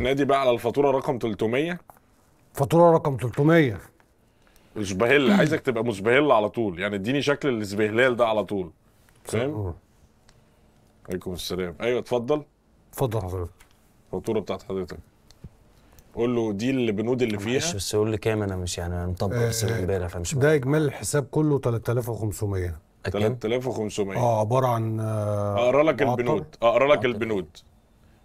نادي بقى على الفاتوره رقم 300 فاتوره رقم 300 شبهل عايزك تبقى مسبهل على طول يعني اديني شكل الزبهلال ده على طول فاهم عليكم السلام ايوه اتفضل اتفضل حضرتك الفاتوره بتاعت حضرتك قول له دي البنود اللي فيها مش بس قول لي كام انا مش يعني انا مطبق لسه آه، امبارح فمش ده اجمالي الحساب كله 3500 3500 اه عباره عن آه، اقرا لك البنود اقرا لك البنود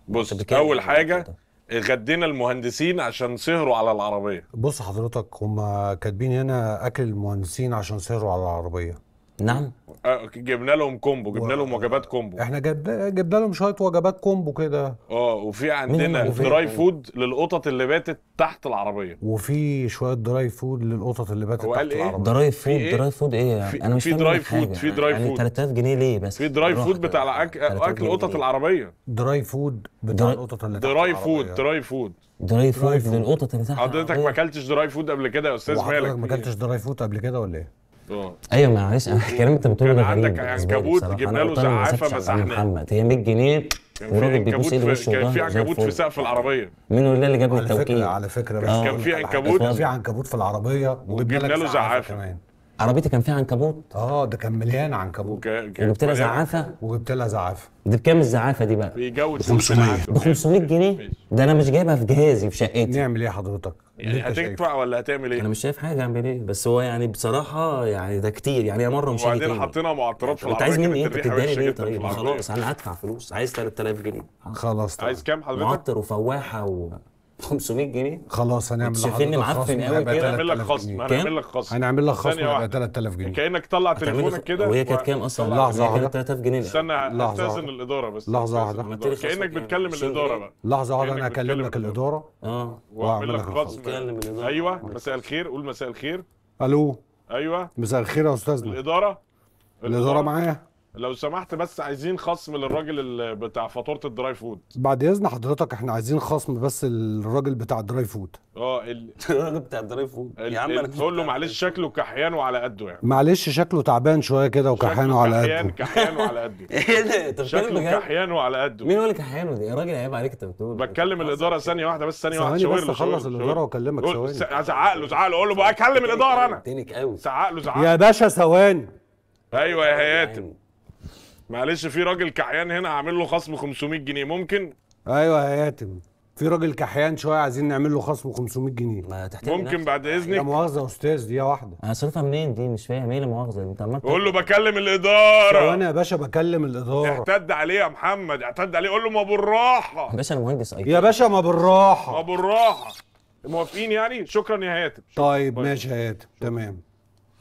بص اول حاجه غدينا المهندسين عشان سهروا على العربيه بص حضرتك هم كاتبين هنا اكل المهندسين عشان سهروا على العربيه نعم آه، جبنا لهم كومبو جبنا لهم وجبات كومبو احنا جبنا لهم شويه وجبات كومبو كده اه وفي عندنا دراي فود للقطط اللي باتت تحت العربيه وفي شويه دراي فود للقطط اللي باتت تحت إيه؟ العربيه دراي فود إيه؟ دراي فود ايه يعني انا مش في دراي فود في دراي فود يعني 3000 جنيه ليه بس في دراي فود بتاع أك... اكل قطط العربيه دراي فود بتاع القطط اللي دراي فود دراي فود دراي فود للقطط اللي تحت حضرتك ما اكلتش دراي فود قبل كده يا استاذ مالك حضرتك ما اكلتش دراي فود قبل كده ولا ايه اه ايوه معلش انا الكلام انت بتقوله ده غريب عندك عنكبوت جبنا له زعافه مسحناه محمد هي 100 جنيه والراجل بيبوس ايده وشه كان في عنكبوت في سقف العربيه مين هو اللي جاب التوكيل على فكره على فكره كان في عنكبوت كان في عنكبوت في العربيه وجبنا له زعافه كمان عربيتي كان فيها عنكبوت اه ده كان مليان عنكبوت وجبت لها زعافه وجبت لها زعافه دي بكام الزعافه دي بقى؟ ب 500 ب 500 جنيه ده انا مش جايبها في جهازي في شقتي نعمل ايه حضرتك؟ يعني هتدفع ولا هتعمل ايه؟ انا مش شايف حاجه اعمل ايه بس هو يعني بصراحه يعني ده كتير يعني يا مره مش شايف وبعدين حطينا معطرات في العربيه انت عايز مني ايه؟ انت بتديني ليه طيب خلاص انا هدفع فلوس عايز 3000 جنيه خلاص عايز كام حضرتك؟ معطر وفواحه و 500 جنيه خلاص هنعمل شايفني معفن قوي كده هنعمل لك خصم هنعمل لك خصم هنعمل لك خصم 3000 جنيه كانك طلع تليفونك كده وهي كانت كام اصلا لحظه واحده 3000 جنيه استنى استاذن الاداره بس لحظه واحده كانك بتكلم الاداره بقى لحظه واحده انا هكلمك الاداره اه واعمل لك خصم ايوه مساء الخير قول مساء الخير الو ايوه مساء الخير يا استاذنا الاداره الاداره معايا لو سمحت بس عايزين خصم للراجل بتاع فاتوره الدراي فود بعد اذن حضرتك احنا عايزين خصم بس للراجل بتاع الدراي فود اه ال... الراجل بتاع الدراي فود يا عم انا تقول له معلش شكله كحيان وعلى قده يعني معلش شكله تعبان شويه كده وكحيان وعلى قده كحيان كحيان وعلى قده ايه ده شكله كحيان وعلى قده مين قال كحيان ده يا راجل عيب عليك انت بتقول بتكلم الاداره ثانيه واحده بس ثانيه واحده شويه بس اخلص الاداره واكلمك ثواني زعق له زعق له قول له بقى اكلم الاداره انا زعق له زعق له يا باشا ثواني ايوه يا هياتم معلش في راجل كحيان هنا هعمل له خصم 500 جنيه ممكن ايوه يا هاتم في راجل كحيان شويه عايزين نعمل له خصم 500 جنيه ممكن بعد اذنك لا مؤاخذه يا استاذ دي واحده انا صرفها منين دي مش فاهم ايه المؤاخذه انت عمال قول له بكلم الاداره وانا يا باشا بكلم الاداره اعتد عليه يا محمد اعتد عليه قول له ما بالراحه يا باشا انا مهندس اي يا باشا ما بالراحه ما بالراحه موافقين يعني شكرا يا هاتم طيب, طيب ماشي يا هاتم تمام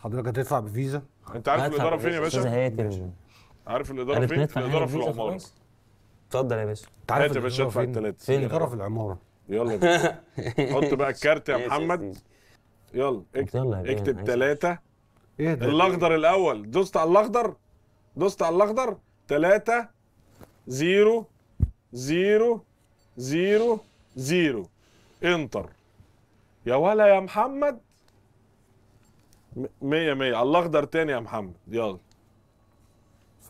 حضرتك هتدفع بفيزا انت عارف الاداره فين يا باشا؟ استاذ هاتم عارف الاداره فين؟ الاداره في العماره اتفضل يا باشا تعالى يا باشا ادفع الثلاثه فين الاداره في العماره يلا حط بقى الكارت يا محمد يلا اكتب اكتب ثلاثه ايه ده الاخضر الاول دوست على الاخضر دوست على الاخضر ثلاثه زيرو زيرو زيرو زيرو انتر يا ولا يا محمد مية مية على الاخضر تاني يا محمد يلا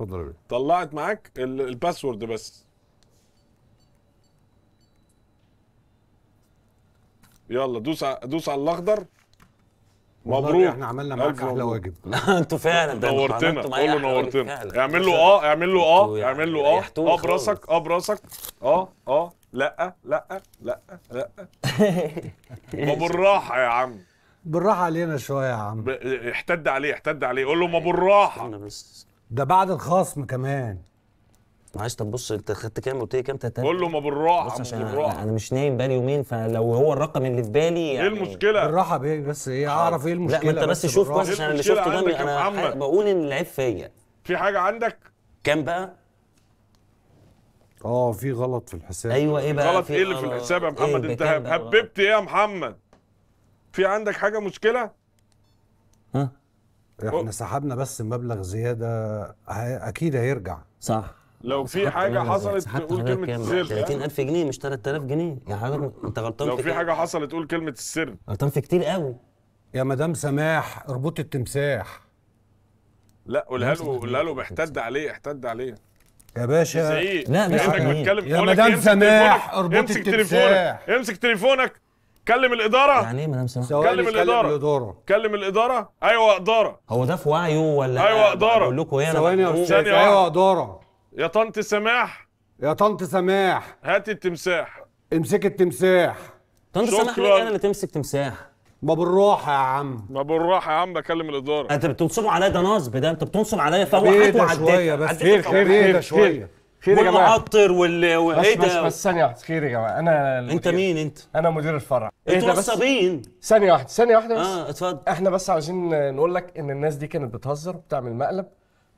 اتفضل يا بيه طلعت معاك الباسورد بس يلا دوس ع... دوس على الاخضر مبروك احنا عملنا معاك احلى واجب انتوا فعلا ده نورتنا قول له نورتنا اعمل له اه اعمل له اه اعمل له يعني اه اه براسك اه براسك اه اه لا آه، لا آه، لا آه، لا ما بالراحه يا عم بالراحه علينا شويه يا عم احتد عليه احتد عليه قول له ما بالراحه ده بعد الخصم كمان معلش طب بص انت خدت كام قلت لي كام تلاتة قول له ما بالراحه بص عشان بالراحه. انا مش نايم بقالي يومين فلو هو الرقم اللي في بالي إيه يعني ايه المشكله؟ بالراحه بيه بس ايه اعرف ايه المشكله لا ما انت بس, بس شوف بس عشان إيه اللي شفته ده انا بقول ان العيب فيا في حاجه عندك؟ كام بقى؟ اه في غلط في الحساب ايوه ايه بقى غلط ايه اللي في آه، الحساب يا إيه محمد إيه انت هببت ايه يا محمد؟ في عندك حاجه مشكله؟ ها؟ احنا سحبنا بس مبلغ زياده اكيد هيرجع صح لو في حاجه حصلت تقول كلمه السر 30000 جنيه مش 3000 جنيه يا حضرتك انت غلطان لو في إيه؟ حاجه حصلت تقول كلمه السر غلطان في كتير قوي يا مدام سماح اربطي التمساح لا قولها له قولها له احتد عليه احتد عليه يا باشا لا مش يا مدام سماح اربطي التمساح امسك تليفونك امسك تليفونك كلم الاداره يعني ايه مدام سماح كلم الاداره كلم الاداره ايوه اداره هو ده في وعيه ولا ايوه اداره اقول لكم ايه ثواني يا استاذ ايوه اداره يا طنط سماح يا طنط سماح هاتي التمساح امسك التمساح طنط سماح ليه انا اللي تمسك تمساح ما بالراحه يا عم ما بالراحه يا عم بكلم الاداره انت بتنصبوا عليا ده نصب ده انت بتنصب عليا فهو حياته عديت شويه بس خير إيه خير شويه خير يا جماعه والمعطر وال ده بس بس ثانيه واحده خير يا جماعه انا المدير. انت مين انت انا مدير الفرع انتوا نصابين إيه ثانيه واحده ثانيه واحده بس اه اتفضل احنا بس عايزين نقول لك ان الناس دي كانت بتهزر وبتعمل مقلب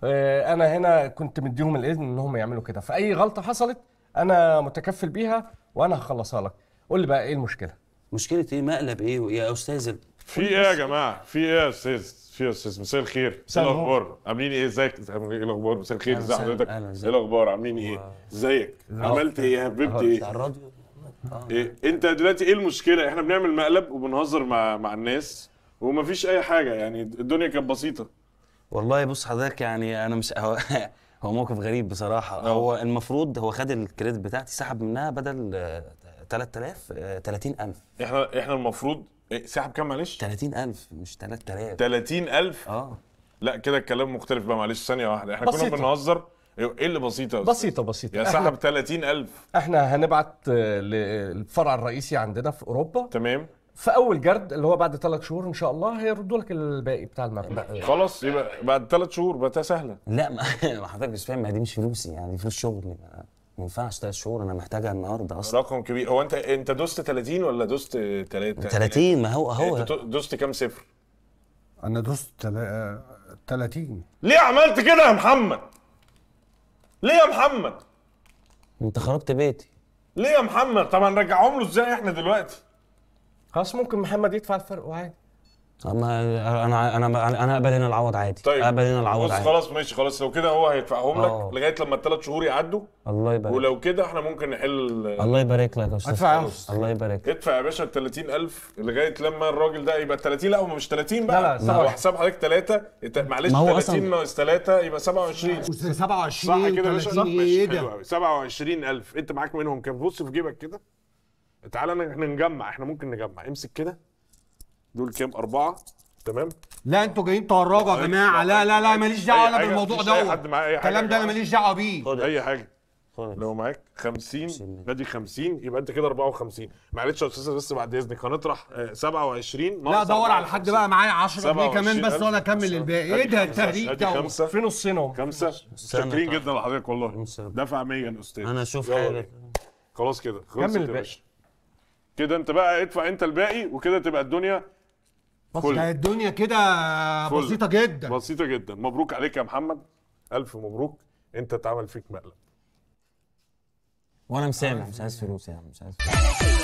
آه، انا هنا كنت مديهم الاذن ان هم يعملوا كده فاي غلطه حصلت انا متكفل بيها وانا هخلصها لك قول لي بقى ايه المشكله مشكله ايه مقلب ايه يا استاذ في ايه يا جماعه في ايه يا استاذ في استاذ مساء الخير مساء إيه الاخبار عاملين ايه ازيك ايه الاخبار مساء الخير ازي حضرتك ايه الاخبار عاملين ايه ازيك عملت ايه يا حبيبتي ايه الراديو آه. إيه؟ انت دلوقتي ايه المشكله احنا بنعمل مقلب وبنهزر مع مع الناس ومفيش اي حاجه يعني الدنيا كانت بسيطه والله بص حضرتك يعني انا مش هو, هو موقف غريب بصراحه أوه. هو المفروض هو خد الكريدت بتاعتي سحب منها بدل 3000 30000 آه، احنا احنا المفروض ايه ساعه بكام معلش 30000 مش 3000 30000 اه لا كده الكلام مختلف بقى معلش ثانيه واحده احنا بسيطة. كنا بنهزر إيه،, ايه اللي بسيطه يا بسيطه بسيطه يا سحب 30000 احنا هنبعت آه، للفرع الرئيسي عندنا في اوروبا تمام في اول جرد اللي هو بعد ثلاث شهور ان شاء الله هيردوا لك الباقي بتاع المبلغ خلاص يبقى بعد ثلاث شهور بقى سهله لا ما حضرتك مش فاهم ما دي مش فلوسي يعني فلوس شغلي ما ينفعش ثلاث شهور انا محتاجها النهارده اصلا رقم كبير هو انت انت دوست 30 ولا دوست 3 30 ما هو اهو انت دوست كام صفر؟ انا دوست 30 ليه عملت كده يا محمد؟ ليه يا محمد؟ انت خرجت بيتي ليه يا محمد؟ طب هنرجعهم له ازاي احنا دلوقتي؟ خلاص ممكن محمد يدفع الفرق وعادي اما انا انا انا اقبل هنا العوض عادي طيب اقبل هنا العوض بص عادي خلاص ماشي خلاص لو كده هو هيدفعهم لك آه. لغايه لما الثلاث شهور يعدوا الله يبارك ولو كده احنا ممكن نحل الله يبارك لك يا استاذ ادفع الله يبارك ادفع يا باشا ال 30000 لغايه لما الراجل ده يبقى 30 لا هو مش 30 بقى لا لا هو حساب حضرتك 3 معلش 30 ناقص 3 يبقى 27 27 صح كده يا باشا صح ماشي حلو 27000 انت معاك منهم كام بص في جيبك كده تعالى احنا نجمع احنا ممكن نجمع امسك كده دول كام اربعه تمام لا انتوا جايين تهرجوا يا جماعه لا لا لا ماليش دعوه انا بالموضوع دوت الكلام ده انا ماليش دعوه بيه اي حاجه لو معاك 50 نادي 50 يبقى انت كده 54 معلش يا استاذ بس بعد اذنك هنطرح 27 آه، لا دور على حد بقى معايا 10 جنيه كمان بس وانا اكمل الباقي ايه ده التهريج ده فين اهو خمسه شاكرين جدا لحضرتك والله دفع 100 يا استاذ انا اشوف حاجه خلاص كده خلصت يا كده انت بقى ادفع انت الباقي وكده تبقى الدنيا بس الدنيا كده بسيطه جدا بسيطه جدا مبروك عليك يا محمد الف مبروك انت اتعمل فيك مقلب وانا مسامح آه. مش عايز فلوس يا يعني، عم مش عايز فلوس